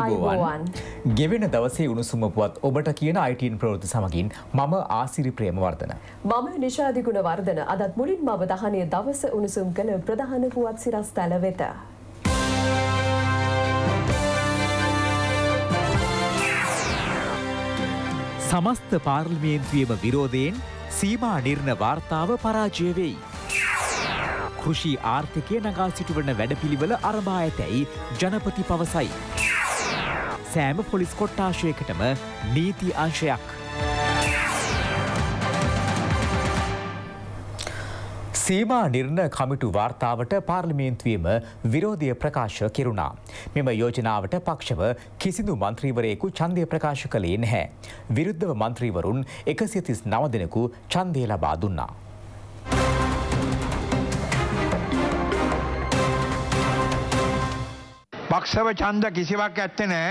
අයිබෝවන් ගෙවෙන දවසේ උණුසුම පුවත් ඔබට කියන අයිටන් ප්‍රවෘති සමගින් මම ආසිරි ප්‍රේමවර්ධන. මම නිශාධිගුණ වර්ධන අදත් මුලින් මව දහනය දවස උණුසුම් කළ ප්‍රධාන පුවත් සිරස් තැල වෙත. සමස්ත පාර්ලිමේන්තුවම විරෝධයෙන් සීමා නිර්ණ වාර්තාව පරාජය වෙයි. කෘෂි ආර්ථිකය නගා සිටුවන වැඩපිළිවල අරභා ඇතැයි ජනපති පවසයි. සෑම පොලිස් කොට්ටාශයකටම නීති අංශයක්. සීමා නිර්ණ කමිටු වාර්තාවට පාර්ලිමේන්තුවම විරෝධය ප්‍රකාශ කෙරුණා. මෙම යෝජනාවට පක්ෂව කිසිදු මන්ත්‍රීවරයෙකු චන්දය ප්‍රකාශ කළේ නැහැ. විරුද්ධව මන්ත්‍රීවරුන් එකසිතිස් නවදෙනකු චන්දය ලබා දුන්නා. පක්ෂව චන්ද කිසිවක් ඇත්තනෑ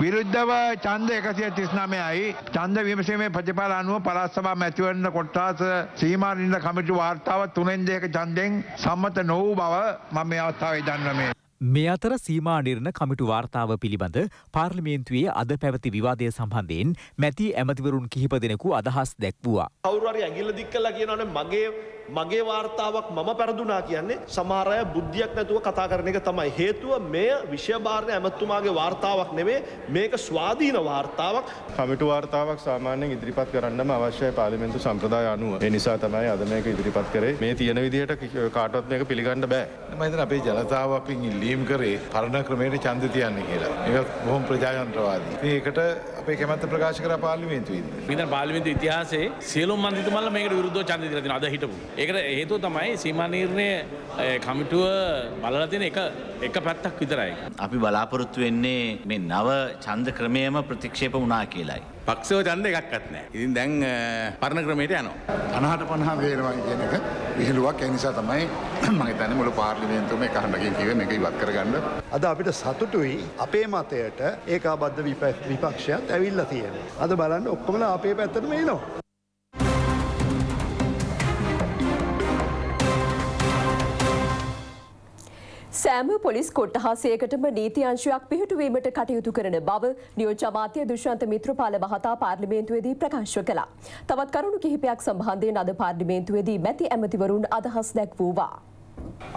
විරුද්ධව ඡන්ද 139යි ඡන්ද විමසීමේ ප්‍රතිඵල අනුව පළාත් සභා මැතිවරණ කොටස සීමා නිල කමිටු වාර්තාව 3න් 2ක ඡන්දෙන් සම්මත නොවූ බව මම මේ අවස්ථාවේ දන්වමි. මේ අතර සීමා නිර්ණ කමිටු වාර්තාව පිළිබඳ පාර්ලිමේන්තුවේ අද පැවති විවාදය සම්බන්ධයෙන් මැති ඇමතිවරුන් කිහිප දෙනෙකු අදහස් දැක්වුවා. කවුරු හරි ඇඟිල්ල දික් කළා කියනවනේ මගේ මගේ වාර්තාවක් මම පැරදුනා කියන්නේ සමහරය බුද්ධියක් නැතුව කතා කරන එක තමයි හේතුව මේ විශ්‍යභාරණය ඇමත්තුමාගේ වාර්තාවක් නෙවේ මේක ස්වාධීන වාර්තාවක් කමිටු වාර්තාවක් සාමාන්‍යෙන් ඉදිරිපත් කරන්නම අවශ්‍ය පාලිමෙන්තු සම්ප්‍රදාය අනුව එනිසා තමයි අද මේක ඉදිරිපත් කරේ මේ තියෙන විදිහට කාටවත් මේක පිළිගන්න බෑ මහිතන අපේ ජනතාව අපින් ඉල්ලීම් කරේ පරණ ක්‍රමයට ඡන්ද තියන්නේ කියලා ඒක බොහොම ප්‍රජාතන්ත්‍රවාදී ඒකට අපේ කැමැත්ත ප්‍රකාශ කරා පාර්ලිමේන්තුවේදී මහිතන පාර්ලිමේන්තුව ඉතිහාසයේ සියලුම මන්ත්‍රීතුමන්ලා මේකට විරුද්ධව ඡන්ද දීලා තියෙනවා අද හිටපු ඒකට හේතුව තමයි සීමා නිර්ණය කමිටුව බලලා තියෙන එක එක පැත්තක් විතරයි. අපි බලාපොරොත්තු වෙන්නේ මේ නව ඡන්ද ක්‍රමයම ප්‍රතික්ෂේප වුණා කියලායි. පක්ෂව ඡන්ද එකක්වත් නැහැ. ඉතින් දැන් පරණ ක්‍රමයට යනවා. 50ට 50 වේරවා කියන එක විහිළුවක් ඒ නිසා තමයි මම හිතන්නේ මුළු පාර්ලිමේන්තුවම එක හඬකින් කිව්වේ මේක ඉවත් කරගන්න. අද අපිට සතුටුයි අපේ මතයට ඒකාබද්ධ විපක්ෂයත් ඇවිල්ලා තියෙනවා. අද බලන්න ඔක්කොමලා අපේ පැත්තටම එනවා. සෑම පොලිස් කොට්ටහසයකටම නීතිංශයක් පිහිටුවීමට කටයුතු කරන බව නියෝජ්‍ය අමාත්‍ය දුෂ්‍යන්ත මිත්‍රපාල මහතා පාර්ලිමේන්තුවේදී ප්‍රකාශ කළා. තවත් කරුණු කිහිපයක් සම්බන්ධයෙන් අද පාර්ලිමේන්තුවේදී මැති ඇමතිවරුන් අදහස් දැක්වූවා.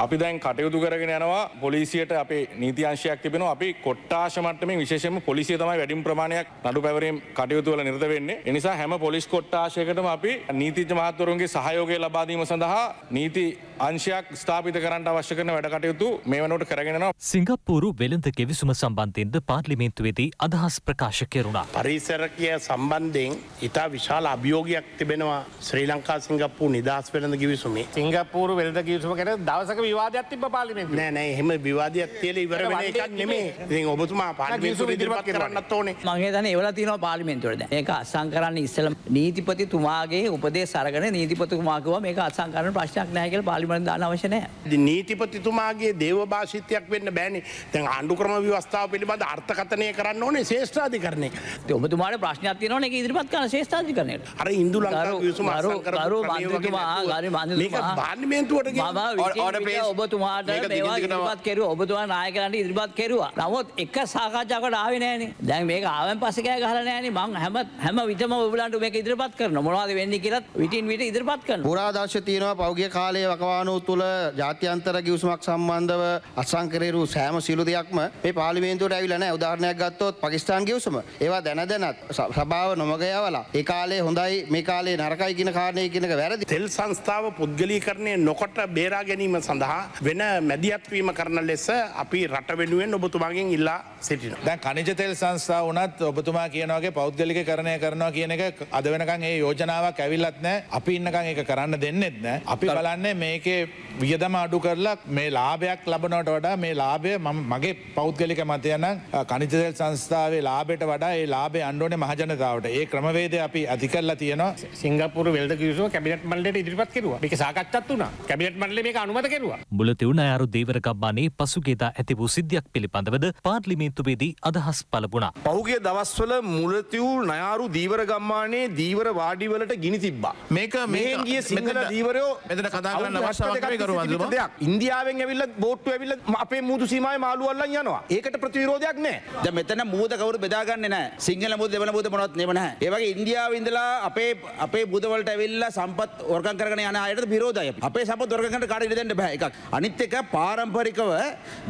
අපි දැන් කටයුතු කරගෙන යනවා පොලිසියට අපේ නීතිංශයක් තිබෙන අපි කොට්ටාශ මට්ටමින් විශේෂම පොලිසිය තමයි වැඩිම් ප්‍රමාණයක් නඩු පැවරීම් කටයුතු වල නිරත වෙන්නේ. ඒ නිසා හැම පොලිස් කොට්ටාශයකටම අපි නීතිඥ මහත්වරුන්ගේ සහයෝගය ලබා දීම සඳහා නීති අංශයක් ස්ථාපිත කරන්න අවශ්‍ය කරන වැඩ කටයුතු මේ වෙනකොට කරගෙන යනවා. සිංගප්පූරු වෙළඳ ගෙවිසුම සම්බන්ධයෙන්ද පාර්ලිමේන්තුවේදී අදහස් ප්‍රකාශ කෙරුණා. පරිසරකය සම්බන්ධයෙන් ඉතා විශාල අභියෝගයක් තිබෙනවා ශ්‍රී ලංකා සිංගප්පූ නිදහස් වෙළඳ ගිවිසුමේ. සිංගප්පූරු වෙළඳ ගිවිසුම ගැන දවස සක විවාදයක් තිබ පාලිමෙන් නෑ නෑ එහෙම විවාදයක් තියල ඉවර වෙන එකක් නෙමේ ඉතින් ඔබතුමා පාර්ලිමේන්තුව ඉදිරිපත් කරන්නත් ඕනේ මම හිතන්නේ ඒවලා තියෙනවා පාර්ලිමේන්තුවේද මේක අත්සන් කරන්න ඉස්සෙල්ලා නීතිපතිතුමාගේ උපදේශ අරගෙන නීතිපතිතුමා කිව්වා මේක අත්සන් කරන්න ප්‍රශ්නයක් නෑ කියලා පාර්ලිමේන්තුවට දාන්න අවශ්‍ය නෑ ඉතින් නීතිපතිතුමාගේ දේවභාෂිතයක් වෙන්න බෑනේ දැන් ආණ්ඩු ක්‍රම ව්‍යවස්ථාව පිළිබඳ අර්ථකථනය කරන්න ඕනේ ශේෂ්ඨාධිකරණය ඉතින් ඔබතුමාට ප්‍රශ්නයක් තියෙනවනේ ඒක ඉදිරිපත් කරන ශේෂ්ඨාධිකරණයට අර ඉන්දු ලංකාව විසුම අත්සන් කරන ක්‍රම ව්‍යවස්ථාව පාර්ලිමේන්තුවට ගිහින් ඔබතුමාට ඉදිරිපත් කෙරුව ඔබතුමා නායකරන්ට ඉදිරිපත් කෙරවා නමුත් එක සාකාචකට ආව නෑන දැන් මේ ආවන් පසකෑ ගහල නෑන මං හැම හැම විටම ඔබලන්ට මේ ඉදිරිපත් කරන මොවාද වෙන්න කියලත් විටින් විට ඉදිරිපත් කරන පුරාදර්ශ තියෙනවා පෞගගේ කාලය වකවානු තුළ ජාත්‍යන්තර ගිවසමක් සම්බන්ධව අසංකරරු සෑම සිලු දෙයක්ම මේ පාලිමේන්තුට ඇවිලන උදාරණයක් ගත්තොත් පකිස්ාන් ගිවසම ඒවා දැන දැනත් සභාව නොමගයවලා ඒකාලේ හොඳයි මේ කාලේ නරකයි කියන කාරණය කියනක වැරදි තෙල් සංස්ථාව පුද්ගලීකරණය නොකොට බේරා ගැනීම සඳහා වෙන මැදිහත්වීම කරන ලෙස අපි රට වෙනුවෙන් ඔබතුමාගෙන් ඉල්ලා සිටින. දැ කනිජතෙල් සංස්ථා වනත් ඔබතුමා කියනගේ පෞද්ගලික කරණය කරනවා කියන එක අද වෙනකන් ඒ යෝජනාවක් ඇවිල්ලත් නෑ අපි ඉන්නකං එක කරන්න දෙන්නෙත් නෑ අපි බලන්නේ මේකේ වියදම අඩු කරලා මේ ලාභයක් ලබනොට වඩා මේ ලාභය මගේ පෞද්ගලික මතයන කනිතදල් සංස්ථාවේ ලාබෙට වඩා ඒ ලාබේ අන්ඩෝන මහජනතාවට ඒ ක්‍රමවේද අපි අධිකරලා තියෙන සිංගපපුර වෙල්ද කිස කැබිට මල්ලට ඉදිරිපත් කරවා එක සාකච්චත් වුණ කැබිට මල්ල මේ අනුමත කරවා බුලතිවුණ අරු දේවරකබ්බානේ පසුගේදා ඇති වූ සිද්ධියක් පිළිබඳවද පාර්ලිමේන්තුවේදී අදහස් පලපුුණා. පෞගේ දවස්වල මුලතිව් නයාරු දීවර ගම්මානයේ දීවර වාඩිවලට ගිනි තිබ්බා. මේක මේ ගිය සිංහල දීවරයෝ මෙතන කතාගන්න වශාවක කරුවන්තුමා දෙයක් ඉන්දියාවෙන් ඇවිල්ලා බෝට්ටු ඇවිල්ලා අපේ මුහුදු සීමාවේ මාළු අල්ලන් යනවා. ඒකට ප්‍රතිවිරෝධයක් නැහැ. දැන් මෙතන මුහුද කවුරු බෙදාගන්නේ නැහැ. සිංහල මුහුද දෙමළ මුහුද මොනවත් නෙම නැහැ. ඒ වගේ ඉන්දියාවේ ඉඳලා අපේ අපේ මුහුද වලට ඇවිල්ලා සම්පත් හොරකම් කරගෙන යන අයට විරෝධයි. අපේ සම්පත් හොරකම් කරන්න කාට ඉඩ දෙන්න බෑ එකක්. අනිත් එක පාරම්පරිකව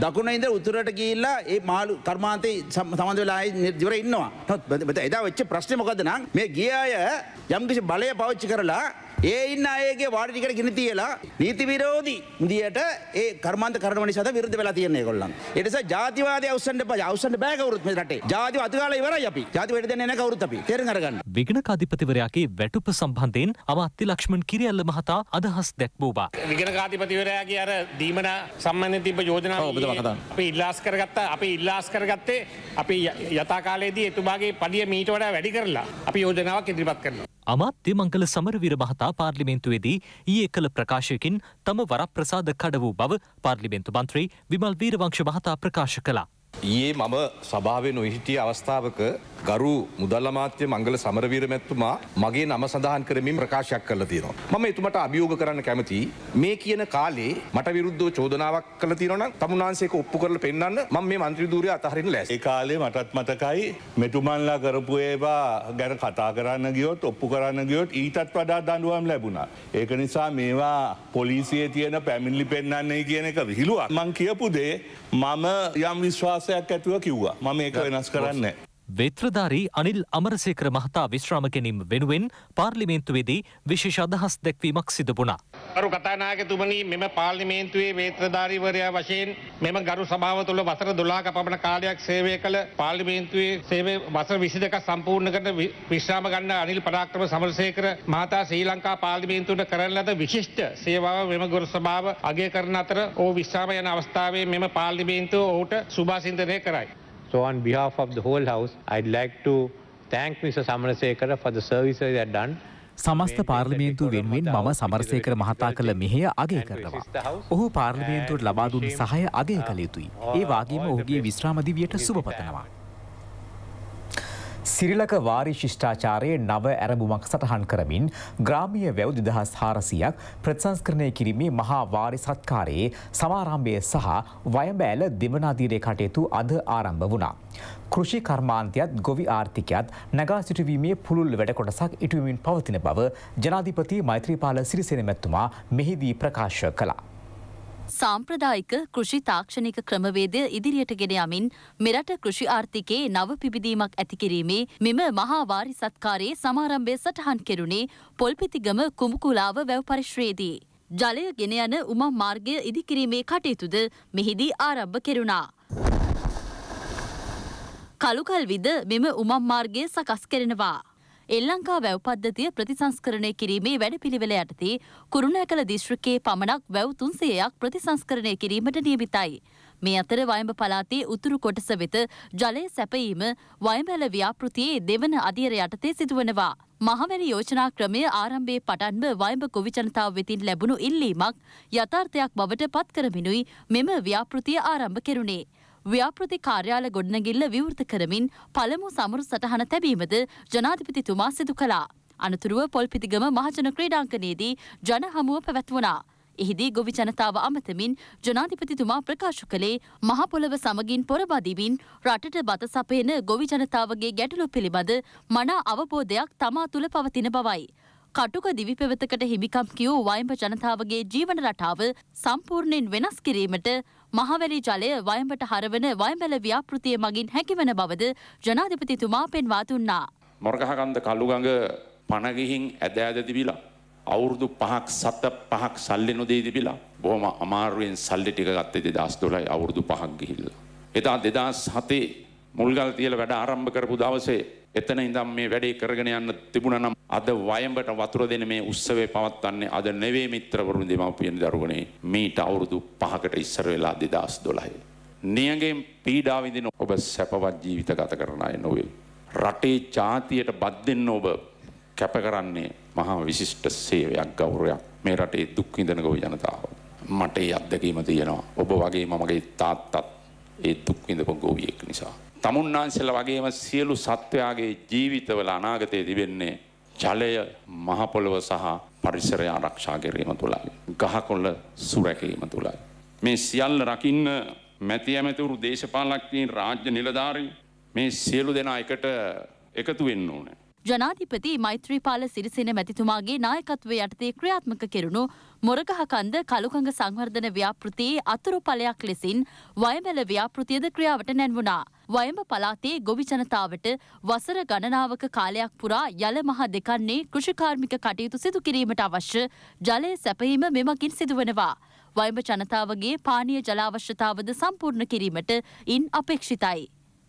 දකුණ ඉඳ උතුරට ගිහිල්ලා ඒ මාළු කර්මාන්තේ සම්බන්ධ වෙලා ආයේ ඉවර ඉන්නවා. නමුත් එදා වෙච්ච ප්‍රශ්නේ මොකද්ද නම් මේ ගිය අය යම්කිසි බලය පාවිච්චි කරලා ඒ ඉන්න අයගේ වාඩිටිකට ගෙන තියලා නීති විරෝධ විරෝධී දියට ඒ කර්මන්ත කරන නිසාද විරුද්ධ වෙලා තියෙන්නේ ඒගොල්ලන්. ඒ නිසා ජාතිවාදී අවසන් දෙපා අවසන් බෑ කවුරුත් මේ රටේ. ජාතිව අතගාලා ඉවරයි අපි. ජාති වෙඩ දෙන්නේ නැහැ කවුරුත් අපි. තේරුම් අරගන්න. විගණක අධිපතිවරයාගේ වැටුප සම්බන්ධයෙන් අමාත්‍ය ලක්ෂ්මන් කිරියල්ල මහතා අදහස් දැක්වූ බා. විගණක අධිපතිවරයාගේ අර දීමන සම්බන්ධයෙන් තිබ්බ යෝජනාව අපි ඉල්ලාස් කරගත්ත අපි ඉල්ලාස් කරගත්තේ අපි යථා කාලයේදී එතුමාගේ පඩිය මීට වඩා වැඩි කරලා අපි යෝජනාවක් ඉදිරිපත් කරනවා. අමාත්‍ය මංගල සමරවීර මහතා පාර්ලිමේන්තුවේදී ඊයේ කළ ප්‍රකාශයකින් තම වරප්‍රසාද කඩ වූ බව පාර්ලිමේන්තු මන්ත්‍රී විමල් වීරවංශ මහතා ප්‍රකාශ කළා. ඊයේ මම සභාවෙන් නොහිටිය අවස්ථාවක ගරු මුදල් අමාත්‍ය මංගල සමරවීර මැතිතුමා මගේ නම සඳහන් කරමින් ප්‍රකාශයක් කළා තියෙනවා. මම එතුමට අභියෝග කරන්න කැමති මේ කියන කාලේ මට විරුද්ධව චෝදනාවක් කළා තියෙනවා නම් තමුන්නාන්සේක ඔප්පු කරලා පෙන්නන්න මම මේ മന്ത്രി ධූරය අතහරින්න ලෑස්ති. ඒ කාලේ මටත් මතකයි මෙතුමන්ලා කරපු ඒවා ගැන කතා කරන්න ගියොත් ඔප්පු කරන්න ගියොත් ඊටත් වඩා දඬුවම් ලැබුණා. ඒක නිසා මේවා පොලිසියේ තියෙන පැමිණිලි පෙන්වන්නේ කියන එක විහිළුවක්. මං කියපු දේ මම යම් විශ්වාසයක් ඇතුව කිව්වා. මම ඒක වෙනස් කරන්නේ. වේත්‍රධාරී අනිල් අමරසේකර මහතා විශ්‍රාම ගැනීම වෙනුවෙන් පාර්ලිමේන්තුවේදී විශේෂ අදහස් දැක්වීමක් සිදු වුණා. අරු කතානායකතුමනි මෙම පාර්ලිමේන්තුවේ වේත්‍රධාරීවරයා වශයෙන් මෙම ගරු සභාව තුළ වසර 12ක පමණ කාලයක් සේවය කළ පාර්ලිමේන්තුවේ සේවය වසර 22ක් සම්පූර්ණ කරන විශ්‍රාම ගන්න අනිල් පරාක්‍රම සමරසේකර මහතා ශ්‍රී ලංකා පාර්ලිමේන්තුවට කරන ලද විශිෂ්ට සේවාව මෙම ගරු සභාව අගය කරන අතර ඕ විශ්‍රාම යන අවස්ථාවේ මෙම පාර්ලිමේන්තුව ඔහුට සුභාසින්දනය කරයි. So on behalf of the whole house, I'd like to thank Mr. Samarasekara for the service they have done. සමස්ත පාර්ලිමේන්තු වෙනුවෙන් මම සමරසයකර මහතා කළ මෙහය අගේ කරනවා. ඔහු පාර්ලිමේන්තුවට ලබාදුන් සහය අගේ කළ යුතුයි. ඒවාගේම ඔහුගේ විශ්‍රාමදිවියට සුභපතනවා. සිරිලක වාරි ශිෂ්ඨාචාරයේ නව ඇරඹුමක් සටහන් කරමින් ග්‍රාමීය වැව් දෙදහස් හාරසියක් ප්‍රතිසංස්කරණය කිරීමේ මහා වාරි සත්කාරයේ සමාරම්භය සහ වයඹෑල දෙවනාදීරේ කටයුතු අද ආරම්භ වුණා. කෘෂි කර්මාන්තයත් ගොවි ආර්ථිකයත් නගා සිටුවීමේ පුළුල් වැඩ කොටසක් ඉටුවමින් පවතින බව ජනාධිපති මෛත්‍රීපාල සිරිසෙන මැතුමා මෙහිදී ප්‍රකාශ කළා. සාම්ප්‍රදායික කෘෂි තාක්ෂණික ක්‍රමවේදය ඉදිරියට ගෙන යමින් මෙරට කෘෂි ආර්ථිකයේ නව පිබිදීමක් ඇති කිරීමේ මෙම මහා වාරි සත්කාරයේ සමාරම්භය සටහන් කෙරුණේ පොල්පිතිගම කුමුකුලාව වැව් පරිශ්‍රයේදී. ජලය ගෙන යන උමම් මාර්ගය ඉදිකිරීමේ කටයුතුද මෙහිදී ආරම්භ කෙරුණා. කළුකල්විද මෙම උමම් මාර්ගය සකස් කරනවා. එල්ලංකා වැව් පද්ධතිය ප්‍රතිසංස්කරණය කිරීමේ වැඩපිළිවෙල යටතේ කුරුණෑකල දිස්ත්‍රික්කයේ පමණක් වැව් තුන්සයයක් ප්‍රතිසංස්කරණය කිරීමට නියමිතයි. මේ අතර වයඹ පලාතේ උතුරු කොටස වෙත ජලය සැපයීම වයඹැල ව්‍යාපෘතියේ දෙවන අධියර යටතේ සිදුවනවා. මහවැලි යෝජනා ක්‍රමය ආරම්භයේ පටන්ම වයඹ කොවි ජනතාව වෙතින් ලැබුණු ඉල්ලීමක් යථාර්ථයක් බවට පත් කරමිනුයි මෙම ව්‍යාපෘතිය ආරම්භ කෙරුණේ. ව්‍යාපෘති කාර්යාල ගොඩනැගිල්ල විවෘත කරමින් පළමු සමරු සටහන තැබීමද ජනාධිපතිතුමා සිදු කළා. අනතුරුව පොල්පිතිගම මහජන ක්‍රීඩාංකනයේදී ජන හමුව පැවැත්වුණා. එහිදී ගොවි ජනතාව අමතමින් ජනාධිපතිතුමා ප්‍රකාශ කළේ මහපොළව සමගින් පොරබදිමින් රටට බත සපයන ගොවි ජනතාවගේ ගැටලු පිළිබඳ මනා අවබෝධයක් තමා තුළ පවතින බවයි. කටුක දිවි පෙවතකට හිමිකම් කියූ වයිම්ප ජනතාවගේ ජීවන රටාව සම්පූර්ණයෙන් වෙනස් කිරීමට මහවැලි ජලය වයඹට හරවන වයඹල ව්‍යාපෘතිය මගින් හැකිවන බවද ජනාධිපතිතුමා පෙන්වා දුන්නා. මොරගහකන්ද කළුගඟ පණගිහින් ඇද ඇද තිබිලා අවුරුදු පහක් සත පහක් සල්ලි නොදී තිබිලා බොහොම අමාරුවෙන් සල්ලි ටික ගත්තේ 2012 අවුරුදු පහක් ගිහිල්ලා. එදා 2007 මුල්ගල් තියලා වැඩ ආරම්භ කරපු දවසේ එතන ඉඳම් මේ වැඩේ කරගෙන යන්න තිබුණනම් අද වයඹට වතුර දෙන මේ උත්සවය පවත්වන්නේ අද නෙවේ මිත්‍රවරුන් දෙමව්පියන් දරුවනේ මීට අවුරුදු 5කට ඉස්සර වෙලා 2012 නියඟෙන් පීඩා විඳින ඔබ සැපවත් ජීවිත ගත කරන අය නොවේ රටේ ජාතියට බත් දෙන්න ඔබ කැප කරන්නේ මහා විශිෂ්ට සේවයක් ගෞරවයක් මේ රටේ දුක් විඳින ගොවි ජනතාව මට ඒ අත්දැකීම තියෙනවා ඔබ වගේ මමගේ තාත්තත් ඒ දුක් විඳපු ගොවියෙක් නිසා තමුන්නාන්සල වගේම සියලු සත්වයාගේ ජීවිතවල අනාගතයේ තිබෙන්නේ ජලය මහපොළොව සහ පරිසරය ආරක්ෂා කිරීම තුළයි. ගහකොළ සුරැකීම තුළයි. මේ සියල්ල රකින්න මැති ඇමතිවරු දේශපාලක්තිීන් රාජ්‍ය නිලධාරී මේ සියලු දෙනා එකට එකතු වෙන්න ඕනෑ. ජනාධිපති මෛත්‍රීපාල සිරිසෙන මැතිතුමාගේ නායකත්වය යටතේ ක්‍රියාත්මක කෙරුණු මොරගහකන්ද කළුකඟ සංවර්ධන ව්‍යාපෘතියේ අතුරුඵලයක් ලෙසින් වයමැල ව්‍යාපෘතියද ක්‍රියාවට නැන්වුණා. වයඹ පලාතේ ගොවි ජනතාවට වසර ගණනාවක කාලයක් පුරා යල මහ දෙකන්නේ කෘෂිකාර්මික කටයුතු සිදු කිරීමට අවශ්‍ය ජලය සැපයීම මෙමකින් සිදුවනවා. වයඹ ජනතාවගේ පානීය ජලාවශ්‍යතාවද සම්පූර්ණ කිරීමට ඉන් අපේක්ෂිතයි.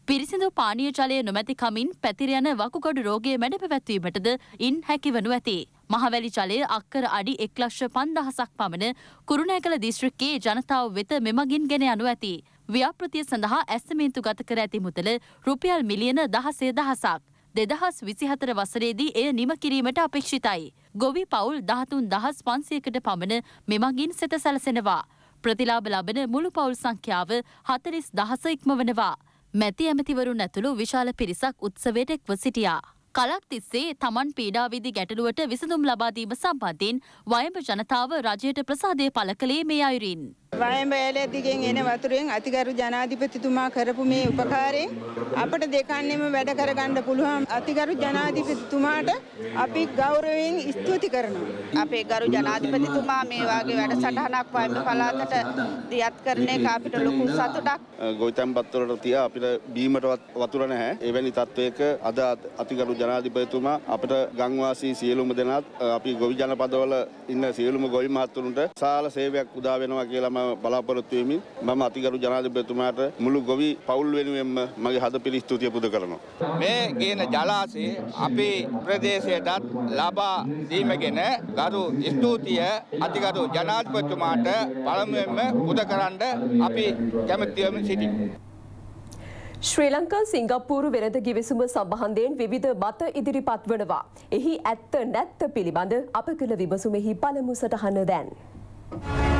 පිරිසිදු පානීය ජලය නොමැති කමින් පැතිර යන වකුගඩු රෝගය මැඩ පැවැත්වීමටද ඉන් හැකිවනු ඇති. මහවැලි ජලය අක්කර අඩි එක් ලක්ෂ පන්දහසක් පමණ කුරුණෑකළ දිස්ත්‍රික්කයේ ජනතාව වෙත මෙමගින් ගෙන යනු ඇති. ව්‍යාපෘතිය සඳහා ඇස්තමේන්තු ගත කර ඇති මුදල රුපියල් මිලියන දහසේ දහසක්. දෙදහස් විසිහතර වසරේදී එය නිම කිරීමට අපේක්ෂිතයි. ගොවි පවුල් දහතුන් දහස් පන්සියකට පමණ මෙමගින් සෙත සැලසෙනවා. ප්‍රතිලාබ ලබන මුළු පවුල් සංඛ්‍යාව හතරිස් දහස ඉක්ම වනවා. මැති ඇමතිවරුන් ඇතුළු විශාල පිරිසක් උත්සවයට එක්ව සිටියා. කලක් තිස්සේ තමන් පීඩාවිදි ගැටලුවට විසඳුම් ලබාදීම සම්බන්ධයෙන් වයඹ ජනතාව රජයට ප්‍රසාදය පළ කළේ මේ අයුරින්. වයඹෑල දිගෙන් එන වතුරෙන් අතිගරු ජනාධිපතිතුමා කරපු මේ උපකාරයෙන් අපට දෙකන්නේම වැඩ කරගන්න පුළුවන් අතිගරු ජනාධිපතිතුමාට අපි ගෞරවයෙන් ස්තුති කරනවා. අපේ ගරු ජනාධිපතිතුමා මේ වගේ වැඩසටහනක් වයඹ පළාතට දියත් කරන එක අපිට ලොකු සතුටක්. ගොවිතැන් පත්වලට තියා අපිට බීමට වතුර නැහැ. එවැනි තත්වයක අද අතිගරු ජනාධිපතිතුමා අපිට ගම්වාසී සියලුම දෙනාත් අපි ගොවි ජනපදවල ඉන්න සියලුම ගොවි මහත්තුරුන්ට සාල සේවයක් උදා වෙනවා කියලා මම බලාපොරොත්තු වෙමින් මම අතිගරු ජනාධිපතිතුමාට මුළු ගොවි පවුල් වෙනුවෙන්ම මගේ හදපිලි ස්තුතිය පුද කරනවා. මේ ගේන ජලාශය අපේ ප්‍රදේශයටත් ලබා දීමගෙන ගරු ස්තුතිය අතිගරු ජනාධිපතිතුමාට පළමුවෙන්ම පුද කරන්න අපි කැමැතිවමින් සිටිමු. ශ්‍රී ලංකා සිංගප්පූරු වෙළඳ ගිවිසුම සම්බහන්ධයෙන් විවිධ මත ඉදිරිපත් වනවා. එහි ඇත්ත නැත්ත පිළිබඳ අප කළ විමසුමෙහි පළමු සටහන දැන්. Thank you.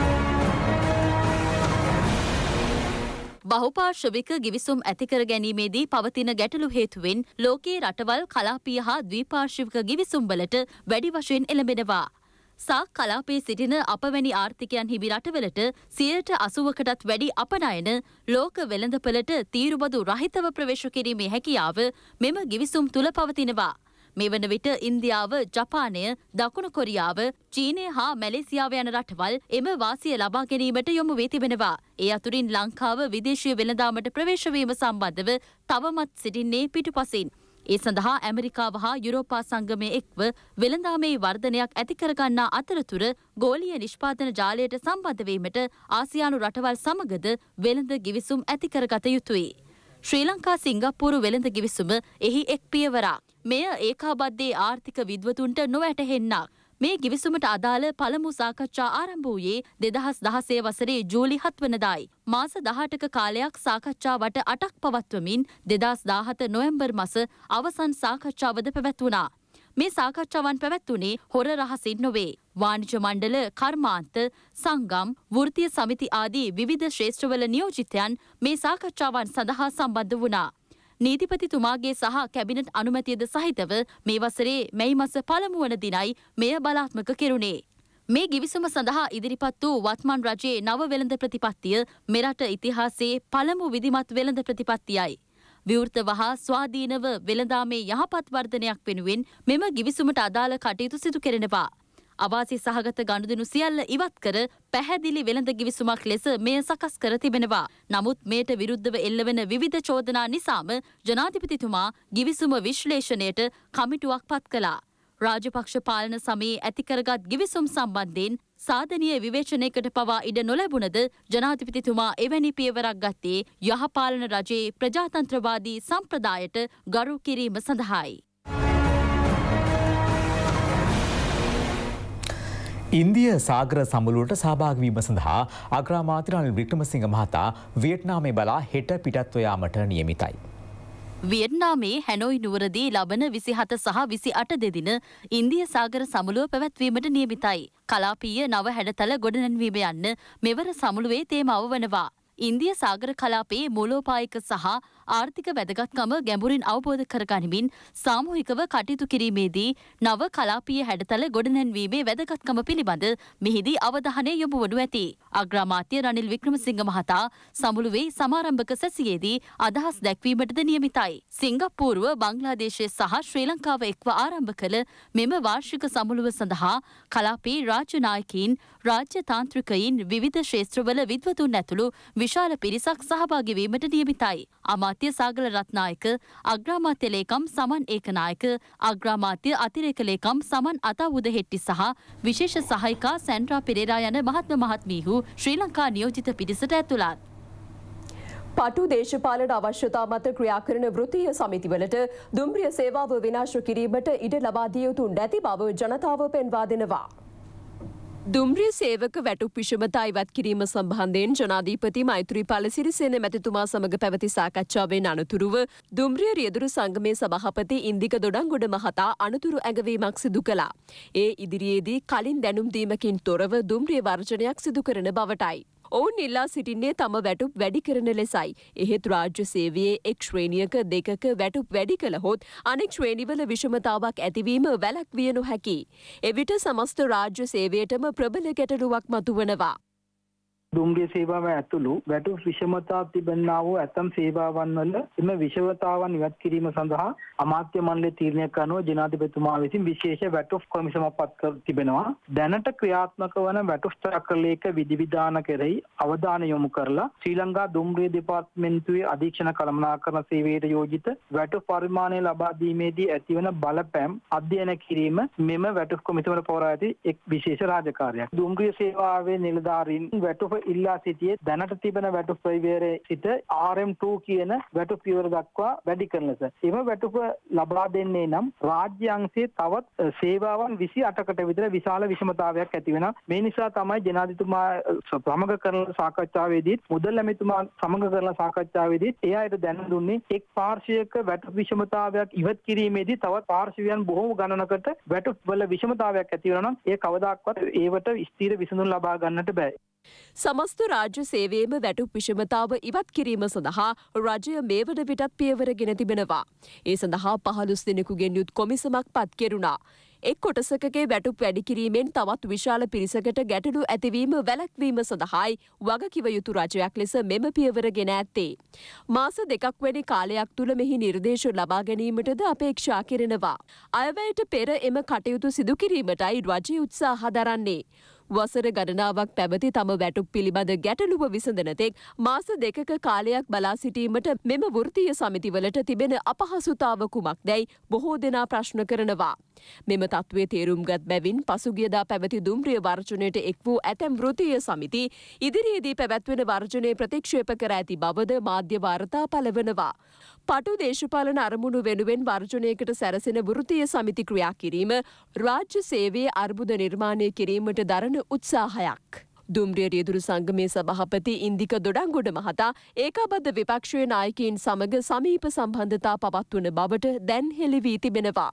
බහුපාර්ශවික ගිවිසුම් ඇතිකර ගැනීමේදී පවතින ගැටලු හේතුවෙන් ලෝකයේ රටවල් කලාපීය හා ද්විපාර්ශවික ගිවිසුම්වලට වැඩි වශයෙන් එළඹෙනවා. සාක් කලාපේ සිටින අපවැනි ආර්ථිකයන් හිබි රටවලට සියයට අසුවකටත් වැඩි අපනයන ලෝක වෙළඳපලට තීරුබදු රහිතව ප්‍රවේශ කිරීමේ හැකියාව මෙම ගිවිසුම් තුළ පවතිනවා. මේ වන විට ඉන්දියාව, ජපානය, දකුණු කොරියාව, චීනය හා මැලේසියාව යන රටවල් එම වාසිය ලබා ගැනීමට යොමු වී තිබෙනවා. ඒ අතුරින් ලංකාව විදේශීය වෙළඳාමට ප්‍රවේශ වීම සම්බන්ධව තවමත් සිටින්නේ පිටුපසින්. ඒ සඳහා ඇමරිකාව හා යුරෝපා සංගමය එක්ව වෙළඳාමේ වර්ධනයක් ඇති කරගන්නා අතරතුර ගෝලීය නිෂ්පාදන ජාලයට සම්බන්ධවීමට ආසියානු රටවල් සමගද වෙළඳ ගිවිසුම් ඇති කරගත යුතුයි. ශ්‍රී ලංකා සිංගප්පූරු වෙළඳ ගිවිසුම එහි එක් පියවරක්. මෙය ඒකාබද්ධයේ ආර්ථික විද්වතුන්ට නොවැටහෙන්නක්. මේ ගිවිසුමට අදාළ පළමු සාකච්ඡා ආරම්භ වූයේ දෙදහස් දහසේ වසරේ ජූලි හත් වනදායි. මාස දහටක කාලයක් සාකච්ඡාවට අටක් පවත්වමින් දෙදස් දාහත නොවැම්බර් මස අවසන් සාකච්ඡාවද පැවැත්වුණා. මේ සාකච්ඡාවන් පැවැත්වුණේ හොර රහසින් නොවේ. වාණිජ මණ්ඩල, කර්මාන්ත, සංගම්, වෘත්තීය සමිති ආදී විවිධ ශ්‍රේෂ්ඨවල නියෝජිතයන් මේ සාකච්ඡාවන් සඳහා සම්බන්ධ වුණා. නීතිපතිතුමාගේ සහ කැබිනට් අනුමැතියද සහිතව මේ වසරේ මැයි මස පළමු වන දිනයි මෙය බලාත්මක කෙරුණේ. මේ ගිවිසුම සඳහා ඉදිරිපත් වූ වත්මන් රජයේ නව වෙළඳ ප්‍රතිපත්තිය මෙරට ඉතිහාසයේ පළමු විධිමත් වෙළඳ ප්‍රතිපත්තියයි. විවෘතව හා ස්වාධීනව වෙළඳාමේ යහපත් වර්ධනයක් වෙනුවෙන් මෙම ගිවිසුමට අදාළ කටයුතු සිදු කෙරෙනවා. අවාසි සහගත ගණුදෙනු සියල්ල ඉවත් කර පැහැදිලි වෙළඳ ගිවිසුමක් ලෙස මෙය සකස් කර තිබෙනවා. නමුත් මේට විරුද්ධව එල්ලවෙන විවිධ චෝදනා නිසාම ජනාධිපතිතුමා ගිවිසුම විශ්ලේෂණයට කමිටුවක් පත් කළා. රාජපක්ෂ පාලන සමයේ ඇතිකරගත් ගිවිසුම් සම්බන්ධයෙන් සාධනීය විවේචනයකට පවා ඉඩ නොලැබුණද ජනාධිපතිතුමා එවැනි පියවරක් ගත්තේ යහපාලන රජයේ ප්‍රජාතන්ත්‍රවාදී සම්ප්‍රදායට ගරු කිරීම සඳහායි. ඉන්දිය සාගර සමුළුවට සහභාගවීම සඳහා අග්‍රාමාත්‍යරනිල් වික්‍රමසිංහ මහතා වියට්නාමේ බලා හෙට පිටත්ව යාමට නියමිතයි. වියට්නාමේ හැනොයි නුවරදී ලබන විසිහත සහ විසි අට දෙදින ඉන්දිය සාගර සමුළුව පැවැත්වීමට නියමිතයි. කලාපීය නව හැඩතල ගොඩනැන්වීම යන්න මෙවර සමුළුවේ තේමාව වනවා. ඉන්දිය සාගර කලාපයේ මූලෝපායික සහ ආර්ථික වැදගත්කම ගැඹුරින් අවබෝධ කරගනිමින් සාමූහිකව කටයුතු කිරීමේදී නව කලාපීය හැඩතල ගොඩනැන්වීමේ වැදගත්කම පිළිබඳ මෙහිදී අවධානය යොමුවනු ඇති. අග්‍රාමාත්‍ය රනිල් වික්‍රමසිංහ මහතා සමුළුවේ සමාරම්භක සැසියේදී අදහස් දැක්වීමටද නියමිතයි. සිංගප්පූරුව බංග්ලාදේශය සහ ශ්‍රී ලංකාව එක්ව ආරම්භ කළ මෙම වාර්ෂික සමුළුව සඳහා කලාපේ රාජ්‍ය නායකයින් රාජ්‍ය තාන්ත්‍රිකයින් විවිධ ශේත්‍රවල විද්වතුන් ඇතුළු විශාල පිරිසක් සහභාගිවීමට නියමිතයි. අමා අග්‍රාමාත්‍ය සාගල රත්නායක අග්‍රාමාත්‍ය ලේකම් සමන් ඒකනායක අග්‍රාමාත්‍ය අතිරේක ලේකම් සමන් අතවුද හෙට්ටි සහ විශේෂ සහායිකා සැන්ඩ්‍රා පෙරේරා යන මහත්ම මහත්මීහු ශ්‍රී ලංකා නියෝජිත පිරිසට ඇතුළත්. පටු දේශපාලන අවශ්‍යතා මත ක්‍රියා කරන වෘතිය සමිතිවලට දුම්රිය සේවාව විනාශ කිරීමට ඉඩ ලබා දිය යුතු නැති බව ජනතාව පෙන්වා දෙනවා. දුම්රිය සේවක වැටු පිෂමතා ඉවත් කිරීම සම්බන්ධයෙන් ජනාධීපති මෛත්‍රීපාල සිරිසේන මැතිතුමා සමඟ පැවති සාකච්ඡාවෙන් අනතුරුව දුම්රිය රියදුරු සංගමේ සභාපති ඉන්දික දොඩංගොඩ මහතා අනතුරු ඇඟවීමක් සිදු කළා. ඒ ඉදිරියේදී කලින් දැනුම් දීමකින් තොරව දුම්රිය වර්ජනයක් සිදු කරන බවටයි. ඔවුන් ඉල්ලා සිටින්නේ තම වැටුප් වැඩි කරන ලෙසයි. එහෙත් රාජ්‍ය සේවයේ එක් ශ්‍රේණියක දෙකක වැටුප් වැඩි කළ හොත් අනෙක් ශ්‍රේණිවල විෂමතාවක් ඇතිවීම වැළැක්විය නොහැකි. එවිට සමස්ත රාජ්‍ය සේවයටම ප්‍රබල ගැටලුවක් මතුවනවා. දුම්රිය සේවාව ඇතුළු වැටු විෂමතා තිබෙනා වූ ඇතම් සේවාවන් වල එම විෂමතාවන් ඉවත් කිරීම සඳහා අමාත්‍ය මණ්ඩලය තීරණය කරනවා ජනාධිපතිතුමා විසින් විශේෂ වැටු කොමිසමක් පත් කර තිබෙනවා දැනට ක්‍රියාත්මක වන වැටු චක්‍රලේඛ විධිවිධාන කෙරෙහි අවධානය යොමු කරලා ශ්‍රී ලංකා දුම්රිය දෙපාර්තමේන්තුවේ අධීක්ෂණ කළමනාකරණ සේවයට යෝජිත වැටු පරිමාණය ලබා දීමේදී ඇතිවන බලපෑම් අධ්‍යයනය කිරීම මෙම වැටු කොමිසමට පවරා ඇති එක් විශේෂ රාජකාරියක් දුම්රිය සේවාවේ නිලධාරීන් වැටු ඉල්ලා සිටියේ දැනට තිබෙන වැටු ප්‍රවේරයේ සිට RM2 කියන වැටු පියවර දක්වා වැඩි කරන ලෙස. එම වැටුප ලබා දෙන්නේ නම් රාජ්‍ය අංශයේ තවත් සේවාවන් 28කට විතර විශාල විෂමතාවයක් ඇති වෙනවා. මේ නිසා තමයි ජනාධිපතිතුමා සමග කරන සාකච්ඡාවේදී මුදල් ඇමතිතුමා සමග කරන සාකච්ඡාවේදී ඒ අයට දැන දුන්නේ එක් පාර්ශ්වයක වැටු විෂමතාවයක් ඉවත් කිරීමේදී තවත් පාර්ශ්වයන් බොහෝ ගණනකට වැටු වල විෂමතාවයක් ඇති වෙනවා නම් ඒ කවදාක්වත් ඒවට ස්ථිර විසඳුම් ලබා ගන්නට බෑ. සමස්ත රාජ්‍ය සේවයේම වැටුප් විෂමතාව ඉවත් කිරීම සඳහා රජය මේ වන විටත් පියවර ගෙන තිබෙනවා. ඒ සඳහා පහළුස් දෙනෙකුගෙන් යුත් කොමිසමක් පත් කෙරුණා. එක් කොටසකගේ වැටුප් වැඩි කිරීමෙන් තවත් විශාල පිරිසකට ගැටලු ඇතිවීම වැළැක්වීම සඳහායි වගකිව යුතු රජයක් ලෙස මෙම පියවර ගෙන ඇත්තේ. මාස දෙකක් වැනි කාලයක් තුළ මෙහි නිර්දේශ ලබා ගැනීමටද අපේක්ෂා කරනවා. අයවැයට පෙර එම කටයුතු සිදුකිරීමටයි රජය උත්සාහ දරන්නේ. වසර ගණනාවක් පැවති තම වැටුප් පිළිබඳ ගැටලුව විසඳනතෙක් මාස දෙකක කාලයක් බලා සිටීමට මෙම වෘතිය සමිතිවලට තිබෙන අපහසුතාව කුමක් දැයි බොහෝ දෙනා ප්‍රශ්න කරනවා. මෙම තත්ත්වේ තේරුම්ගත් බැවින් පසුගියදා පැවති දුම්රිය වර්ජනයට එක් වූ ඇතැම් වෘතිය සමිති ඉදිරියේදී පැවැත්වෙන වර්ජනය ප්‍රතික්ෂේප කර ඇති බවද මාධ්‍ය වාර්තා පළවනවා. පටු දේශපාලන අරමුණු වෙනුවෙන් වර්ජනයකට සැරසෙන වෘතිය සමිති ක්‍රියා කිරීම රාජ්‍ය සේවයේ අර්බුද නිර්මාණය කිරීමට දරන උත්සාහයක්. දුම්රිය රියදුරු සංගමේ සභහපති ඉන්දික දොඩංගොඩ මහතා ඒකාබද්ධ විපක්ෂය නායකයින් සමඟ සමීප සම්බන්ධතා පවත්වන බවට දැන් හෙළිවී තිබෙනවා.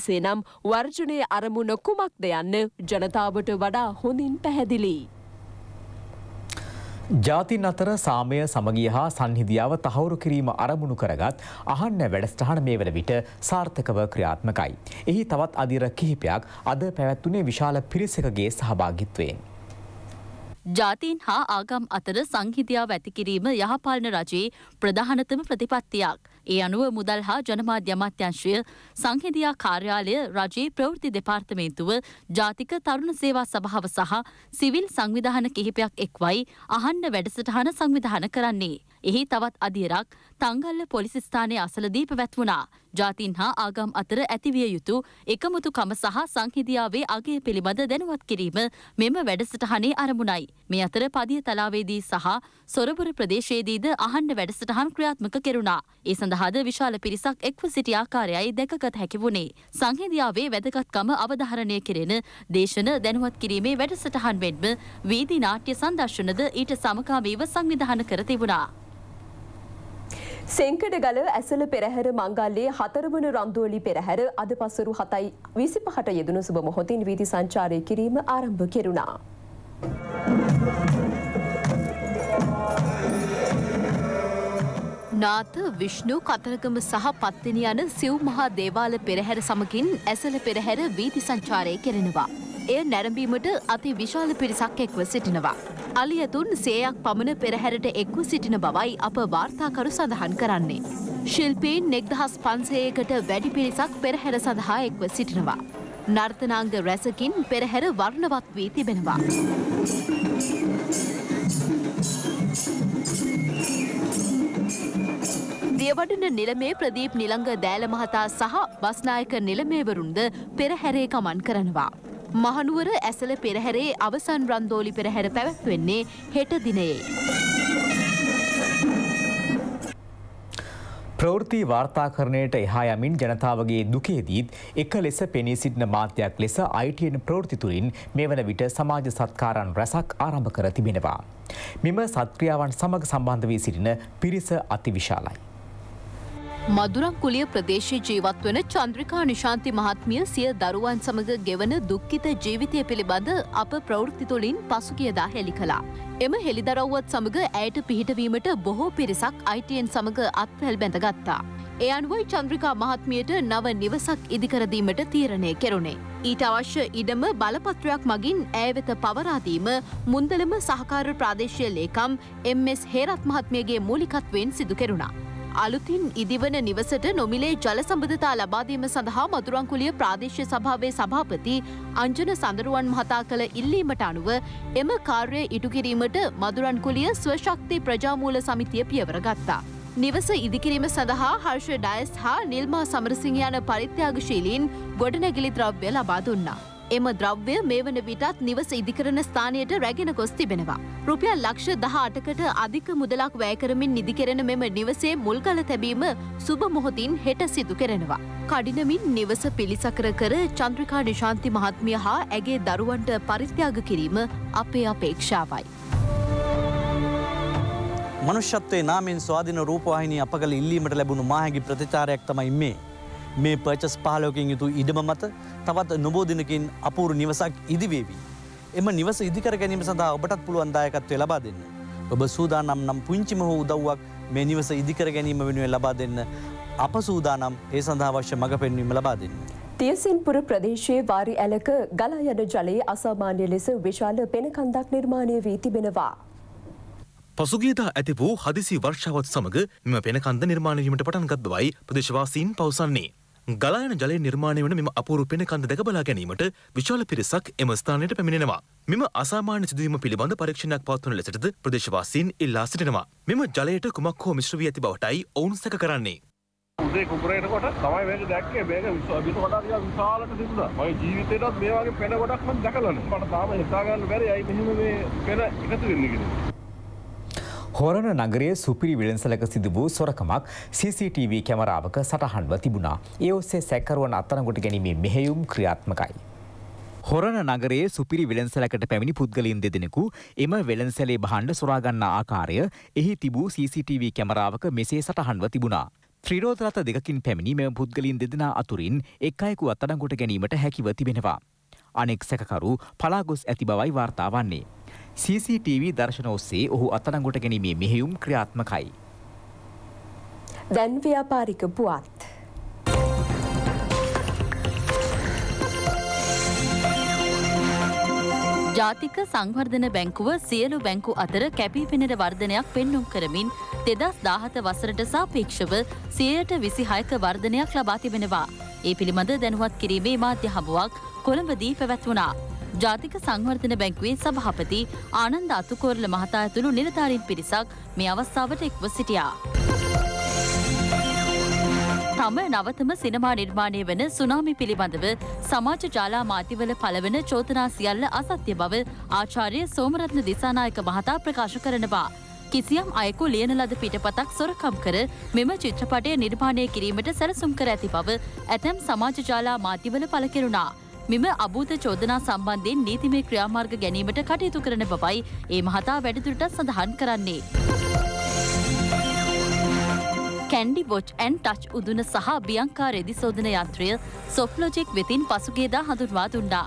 එසේනම් වර්ජනය අරමුණ කුමක්ද යන්න ජනතාවට වඩා හොඳින් පැහැදිලී. ජාතින් අතර සාමය සමගිය හා සංහිදියාව තහවුරු කිරීම අරමුණු කරගත් අහන්න වැඩස්ටහන මේ වන විට සාර්ථකව ක්‍රියාත්මකයි. එහි තවත් අදිර කිහිපයක් අද පැවැත්වුනේ විශාල පිරිසකගේ සහභාගිත්වයෙන්. ජාතීන් හා ආගම් අතර සංහිදියාව ඇතිකිරීම යහපාලන රජයේ ප්‍රධානතම ප්‍රතිපත්තියක්. ඒ අනුව මුදල් හා ජනමාධ්‍ය අමාත්‍යංශය සංහිදියා කාර්යාලය රජයේ ප්‍රවෘති දෙපාර්තමේන්තුව ජාතික තරුණ සේවා සභාව සහ සිවිල් සංවිධාන කිහිපයක් එක්වයි අහන්න වැඩසටහන සංවිධාන කරන්නේ. එහි තවත් අදියරක් තංගල්ල පොලිසිස්ථානය අසලදී පැවැත්වුණා. ජාතින් හා ආගම් අතර ඇතිවිය යුතු එකමුතුකම සහ සංහිදියාවේ අගේ පිළිබඳ දැනුවත් කිරීම මෙම වැඩසටහනේ අරමුණයි. මේ අතර පදිය තලාවේදී සහ සොරබුර ප්‍රදේශයේදීද අහන්න වැඩසටහන් ක්‍රියාත්මක කෙරුණා. ඒ සඳහා සඳහාද විශාල පිරිසක් එක්ව සිටි ආකාරයයි දැකගත හැකි වුණේ. සංහිදියාවේ වැදගත්කම අවධාරණය කෙරෙන දේශන දැනුවත් කිරීමේ වැඩසටහන් මෙන්ම වීදි නාට්‍ය සංදර්ශනද ඊට සමකාමීව සංවිධාන කර තිබුණා. සෙංකඩගල ඇසල පෙරහැර මංගල්ලේ හතරවන රන්දුවලි පෙරහැර අද පසුරු හතයි විසි පහට යෙදනු සුබ මොහොතින් වීදි සංචාරය කිරීම ආරම්භ කෙරුණා. නාත විෂ්ණු කතරගම සහ පත්තිනි යන සිව් මහා දේවාල පෙරහැර සමගින් ඇසල පෙරහැර වීති සංචාරය කෙරෙනවා. එය නැරඹීමට අති විශාල පිරිසක් එක්ව සිටිනවා. අලියතුන් සේයක් පමණ පෙරහැරට එක්ව සිටින බවයි අප වාර්තාකරු සඳහන් කරන්නේ. ශිල්පීන් නෙක්දහස් පන්සයකට වැඩි පිරිසක් පෙරහැර සඳහා එක්ව සිටිනවා. නර්තනාංග රැසකින් පෙරහැර වර්ණවත් වී තිබෙනවා. දියවඩන නිලමේ ප්‍රදීප් නිළංග දෑල මහතා සහ බස්නායක නිලමේවරුන්ද පෙරහැරේ ගමන් කරනවා. මහනුවර ඇසල පෙරහැරේ අවසන් රන්දෝලි පෙරහැර පැවැත්වෙන්නේ හෙට දිනයේ. ප්‍රවෘති වාර්තාකරණයට එහා යමින් ජනතාවගේ දුකේදීත් එක ලෙස පෙනී සිටින මාධ්‍යයක් ලෙස අයිටයන ප්‍රවෘති තුළින් මේ වන විට සමාජ සත්කාරන් රැසක් ආරම්භ කර තිබෙනවා. මෙම සත්ක්‍රියාවන් සමග සම්බන්ධ වී සිටින පිරිස අතිවිශාලයි. මදුරම් කුලිය ප්‍රදේශයේ ජීවත් වන චන්ද්‍රිකා නිශාන්ති මහත්මිය සිය දරුවන් සමඟ ගෙවන දුක්කිත ජීවිතය පිළිබඳ අප ප්‍රවෘත්ති තුළින් පසු කියදා හෙළි කළා. එම හෙළිදරව්වත් සමඟ ඇයට පිහිටවීමට බොහෝ පිරිසක් අයිටයෙන් සමඟ අත්හැල් බැඳගත්තා. ඒ අනුවයි චන්ද්‍රිකා මහත්මියට නව නිවසක් ඉදිකරදීමට තීරණය කෙරුණේ. ඊට අවශ්‍ය ඉඩම බලපත්‍රයක් මගින් ඇයවෙත පවරාදීම මුන්දලම සහකාර ප්‍රාදේශය ලේකම් එම්.ස්. හේරත් මහත්මියගේ මූලිකත්වයෙන් සිදු කෙරුණා. අලුතින් ඉදිවන නිවසට නොමිලේ ජල සම්බඳතා ලබාදීම සඳහා මතුරංකුලිය ප්‍රාදේශය සභාවේ සභාපති අංජන සඳරුවන් මහතා කළ ඉල්ලීමට අනුව එම කාර්ය ඉටුකිරීමට මදුරන්කුලිය ස්වශක්ති ප්‍රජාමූල සමිතිය පියවර ගත්තා. නිවස ඉදිකිරීම සඳහා හර්ෂ ඩයස් හා නිල්මා සමරසිං යන පරිත්‍යාගශීලීන් ගොඩනැගිලි ද්‍රව්‍ය ලබා දුන්නා. එම ද්‍රව්‍ය මේ වන විටත් නිවස ඉදිකරන ස්ථානයට රැගෙන ගොස් තිබෙනවා. රුපියල් ලක්ෂ දහ අටකට අධික මුදලක් වැෑකරමින් නිදිකරන මෙම නිවසේ මුල්ගල තැබීම සුභ මොහොතින් හෙට සිදු කරනවා. කඩිනමින් නිවස පිළිසකර කර චන්ත්‍රිකා නිශාන්ති මහත්මිය හා ඇගේ දරුවන්ට පරිත්‍යාග කිරීම අපේ අපේක්ෂාවයි. මනුෂ්‍යත්වේ නාමෙන් ස්වාධින රූපවාහිනී අපගල ඉල්ලීමට ලැබුණු මාහැගි ප්‍රතිචාරයක් තමයි මේ. මේ පර්චස් පාලෝකින් යුතු ඉඩම මත තවත් නොබෝධනකින් අපූරු නිවසක් ඉදිවේවී. එම නිවස ඉදිකර ගැනීම සඳහා ඔබටත් පුළුවන්දායකත්වය ලබා දෙන්න. ඔබ සූදානම් නම් පුංචිම හෝ උදව්වක් මේ නිවස ඉදිකර ගැනීම වෙනුවෙන් ලබා දෙන්න අප සූදානම් ඒ සඳහාවශ්‍ය මඟ පෙන්වීම ලබා දෙන්න. තියසින්පුර ප්‍රදේශයේ වාරි ඇලක ගලා යන ජලයේ අසාමාන්‍ය ලෙස විශාල පෙනකන්දක් නිර්මාණය වී තිබෙනවා. පසුගේදා ඇති වූ හදිසි වර්ෂාවත් සමඟ මෙම පෙනකන්ද නිර්මාණයීමට පටන් ගත්වයි ප්‍රදේශවාසීන් පවසන්නේ. ගලායන ජලය නිර්මාණය වන මෙම අපූරුපෙන කඳ දැකබලා ගැනීමට විශාල පිරිසක් එම ස්ථානයට පැමිණෙනවා. මෙම අසාමාන්‍ය සිදුවීම පිළිබඳ පරීක්ෂණයක් පවත්වන ලෙසටද ප්‍රදේශවාසීන් ඉල්ලා සිටිනවා. මෙම ජලයට කුමක් හෝ මිශ්‍ර වී ඇති බවටයි ඔවුන් සැක කරන්නේ. උදේ කුපරේනකොට තමයි මේක දැක්කේ මේක විශ්වාසිත වඩා ටිකක් විශාලට තිබුණා. මගේ ජීවිතේටත් මේ වගේ පෙන ගොඩක් මම දැකලා නැහැ. මට තාම හිතා ගන්න බැරි ඇයි මෙහෙම මේ පෙන එකතු වෙන්නේ කියලා. හොරණ නගරයේ සුපිරි විලෙන්සලක සිදු වූ සොරකමක් CCTV කැමරාවක සටහන්ව තිබුණා. ඒ ඔස්සේ සැකකරුවන් අත්අඩංගුවට ගැනීමේ මෙහෙයුම් ක්‍රියාත්මකයි. හොරණ නගරයේ සුපිරි වෙළන්සලකට පැමිණි පුද්ගලින් දෙදෙනෙකු එම වෙළන්සලේ බහණ්ඩ සොරාගන්න ආකාරය එහි තිබූ CCTV කැමරාවක මෙසේ සටහන්ව තිබුණා. ත්‍රීරෝධරත දෙකින් පැමිණි මෙම පුද්ගලින් දෙදෙනා අතුරින් එක් අයෙකු අත්අඩංගුවට ගැනීමට හැකිව තිබෙනවා. අනෙක් සැකකරු පලාගොස් ඇති බවයි වාර්තා වන්නේ. CCTV දර්ශන ඔස්සේ ඔහු අත්අඩංගුවට ගැනීමේ මෙහෙයුම් ක්‍රියාත්මකයි. දැන් ව්‍යාපාරික පුවත්. ජාතික සංවර්ධන බැංකුව සියලු බැංකු අතර කැපී පෙනෙන වර්ධනයක් පෙන්නුම් කරමින් දෙදස් දාහත වසරට සාපේක්ෂව සියයට විසිහයක වර්ධනයක් ලබා තිබෙනවා. ඒ පිළිබඳ දැනුවත් කිරීමේ මාධ්‍ය හමුවක් කොළඹදී පැවැත්වනා. ජාතික සංවර්ධන බැංකුවේ සභහපති ආනන්ද අතුකෝරල මහතා ඇතුළු නිලධාරින් පිරිසක් මේ අවස්ථාවට එක්ව සිටියා. තම නවතම සිනමා නිර්මාණය වන සුනාමි පිළිබඳව සමාජ ජාලා මාතිවල පළවන චෝතනා සියල්ල අසත්‍ය බව ආචාර්ය සෝමරත්න දිසානායක මහතා ප්‍රකාශ කරනවා. කිසියම් අයකු ලියන ලද පිටපතක් සොරකම් කර මෙම චිත්‍රපටය නිර්මාණය කිරීමට සැලසුම් කර ඇති බව ඇතැම් සමාජ ජාලා මාධ්‍යවල පළ කෙරුණා. මෙම අභූත චෝදනා සම්බන්ධයෙන් නීතිමය ක්‍රියාමාර්ග ගැනීමට කටයුතු කරන බවයි ඒ මහතා වැඩිදුරටත් සඳහන් කරන්නේ. කැන්ඩි වොච් ඇන් ටච් උදුන සහ බියංකා රෙදිසෝධන යන්ත්‍රය සොෆ්ලෝජෙක් වෙතින් පසුගේදා හඳුන්වා දුන්නා.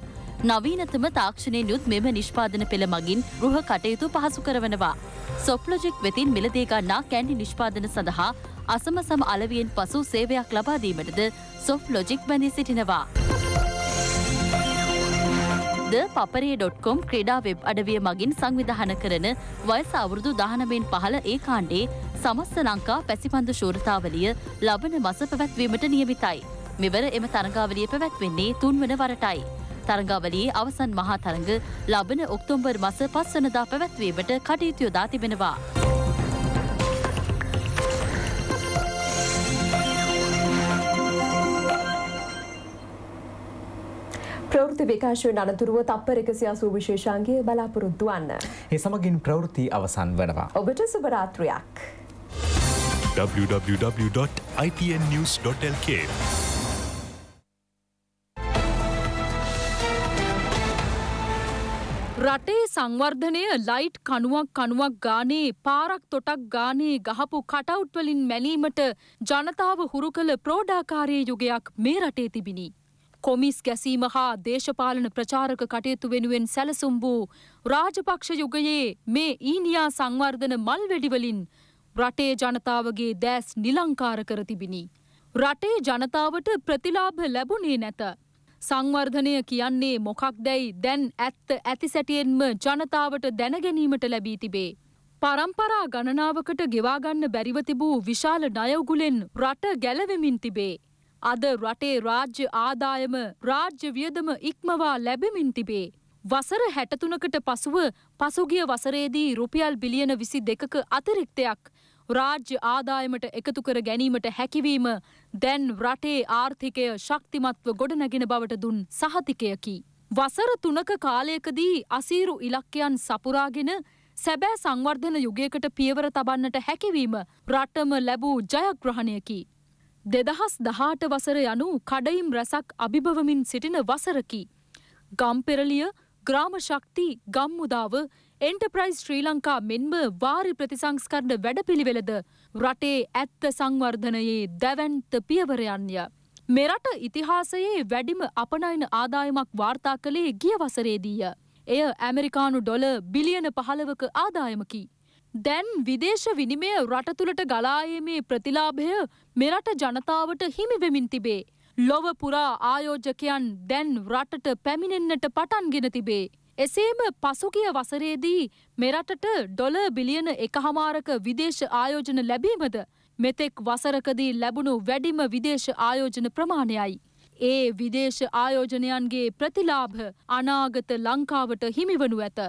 නවීනතම තාක්ෂණය යුත් මෙම නිෂ්පාදන පෙළ මගින් ගෘහ කටයුතු පහසු කරවනවා. සොෆ්ලොජෙක් වෙතින් මිලදේගන්නා කැන්ඩි නිෂ්පාදන සඳහා අසමසම අලවියෙන් පසු සේවයක් ලබාදීමටද සොෆ්ලොජික් බැඳී සිටිනවා. ද පපරිය.කොම් ක්‍රඩා වෙබ් අඩවිය මගින් සංවිධහන කරන වයස අවුරුදු දානමෙන් පහළ ඒ කාණ්ඩේ සමස්ස ලංකා පැසිපන්දු ශූරතාවලිය ලබන මස පැවැත්වීමට නියමිතයි. මෙවර එම තරගාවලිය පැවැත්වෙන්නේ තුන්වන වරටයි. තරගාවලයේ අවසන් මහා තරග ලබන ඔක්තෝම්බර් මස පස්වනදා පැවැත්වීමට කටයුතුයොදා තිබෙනවා. ප්‍රවෘති විකාශවෙන් අනතුරුව තප්පර එකසි අසූ විශේෂාන්ගේ බලාපොරොත්තු වන්න. ඒ සමගින් ප්‍රවෘති අවසන් වනවා. ඔබට සුභරාත්‍රයක්. www.itnnews.lk රටේ සංවර්ධනය ලයිට් කණුවක් කණුවක් ගානේ පාරක් තොටක් ගානේ ගහපු කටවුට්වලින් මැලීමට ජනතාව හුරු කළ ප්‍රෝඩාකාරය යුගයක් මේ රටේ තිබිණි. කොමිස් ගැසීම හා දේශපාලන ප්‍රචාරක කටයුතු වෙනුවෙන් සැලසුම් වූ රාජපක්ෂ යුගයේ මේ ඊනියා සංවර්ධන මල්වැඩිවලින් රටේ ජනතාවගේ දෑස් නිලංකාර කර තිබිණි. රටේ ජනතාවට ප්‍රතිලාභ ලැබුණේ නැත. සංවර්ධනය කියන්නේ මොකක් දැයි දැන් ඇත්ත ඇතිසැටියෙන්ම ජනතාවට දැනගැනීමට ලැබී තිබේ. පරම්පරා ගණනාවකට ගෙවාගන්න බැරිව තිබූ විශාල ණයවගුලෙන් රට ගැලවෙමින් තිබේ. අද රටේ රාජ්‍ය ආදායම රාජ්‍ය වියදම ඉක්මවා ලැබෙමින් තිබේ. වසර හැටතුනකට පසුව පසුගිය වසරේදී රුපියල් බිලියන විසි දෙකක අතිරික්තයක් රාජ්‍ය ආදායමට එකතු කර ගැනීමට හැකිවීම දැන් රටේ ආර්ථිකය ශක්තිමත්ව ගොඩනැගෙන බවට දුන් සහතිකයකි. වසර තුනක කාලයකදී අසීරු ඉලක්කයන් සපුරාගෙන සැබෑ සංවර්ධන යුගයකට පියවර තබන්නට හැකිවීම රටම ලැබූ ජයග්‍රහණයකි. දෙදහස් දහාට වසර යනු කඩයිම් රැසක් අභිභවමින් සිටින වසරකි. ගම්පෙරලිය ග්‍රාමශක්ති ගම්මුදාව එන්ටප්‍රයිස් ශ්‍රී ලංකා මෙන්ම වාරි ප්‍රතිසංස්කරණ වැඩපිළිවෙලද රටේ ඇත්ත සංවර්ධනයේ දැවැන්ත පියවරයන්ය. මෙරට ඉතිහාසයේ වැඩිම අපනයින ආදායමක් වාර්තා කළේ ගිය වසරේදීය. එය ඇමරිකානු ඩොල බිලියන පහළවක ආදායමකි. දැන් විදේශ විනිමය රට තුළට ගලායීමේ ප්‍රතිලාභය මෙරට ජනතාවට හිමිවෙමින් තිබේ. ලොව පුරා ආයෝජකයන් දැන් රටට පැමිණෙන්නට පටන්ගෙන තිබේ. එසේම පසුගිය වසරේදී මෙරටට ඩොල බිලියන එකහමාරක විදේශ ආයෝජන ලැබීමද මෙතෙක් වසරකදී ලැබුණු වැඩිම විදේශ ආයෝජන ප්‍රමාණයයි. ඒ විදේශ ආයෝජනයන්ගේ ප්‍රතිලාභ අනාගත ලංකාවට හිමිවනු ඇත.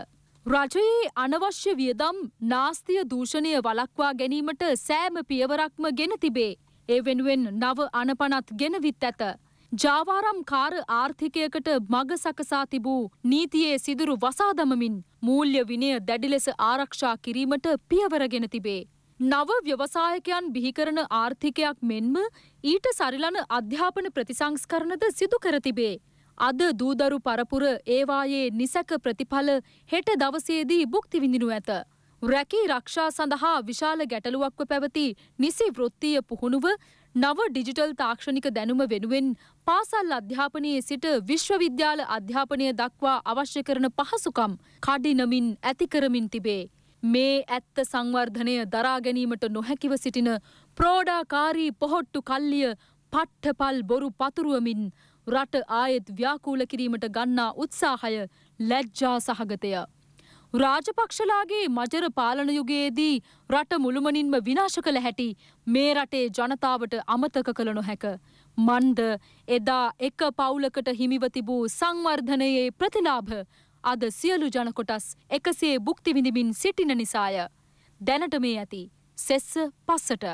රජයේ අනවශ්‍ය වියදම් නාස්තිය දූෂණය වලක්වා ගැනීමට සෑම පියවරක්ම ගෙන තිබේ. ඒ වෙනුවෙන් නව අනපනත් ගෙනවිත් ඇත. ජාවාරම් කාර ආර්ථිකයකට මග සකසා තිබූ නීතියේ සිදුරු වසාදමමින් මූල්්‍ය විනය දැඩිලෙස ආරක්ෂා කිරීමට පියවරගෙන තිබේ. නව ව්‍යවසායකයන් බිහිකරන ආර්ථිකයක් මෙන්ම ඊට සරිලන අධ්‍යාපන ප්‍රතිසංස්කරණද සිදු කර තිබේ. අද දූදරු පරපුර ඒවායේ නිසැක ප්‍රතිඵල හෙට දවසේදී භුක්ති විඳිනු ඇත. රැකී රක්ෂා සඳහා විශාල ගැටලුවක්ව පැවති නිසි වෘත්තිය පුහුණුව නව ඩිජිටල් තාක්ෂණික දැනුම වෙනුවෙන් පාසල් අධ්‍යාපනයේ සිට විශ්වවිද්‍යාල අධ්‍යාපනය දක්වා අවශ්‍ය කරන පහසුකම් කඩිනමින් ඇතිකරමින් තිබේ. මේ ඇත්ත සංවර්ධනය දරාගැනීමට නොහැකිව සිටින ප්‍රෝඩාකාරී පොහොට්ටු කල්ලිය පට්ටපල් බොරු පතුරුවමින් රට ආයෙත් ව්‍යාකූල කිරීමට ගන්නා උත්සාහය ලැජ්ජා සහගතය. රාජපක්ෂලාගේ මජර පාලන යුගයේදී රට මුළුමනින්ම විනාශ කළ හැටි මේ රටේ ජනතාවට අමතක කළ නොහැක. මන්ද එදා එක පවුලකට හිමිව තිබූ සංවර්ධනයේ ප්‍රතිලාභ අද සියලු ජනකොටස් එකසේ බුක්තිවිඳමින් සිටින නිසාය. දැනට මේ ඇති සෙස්ස පස්සට.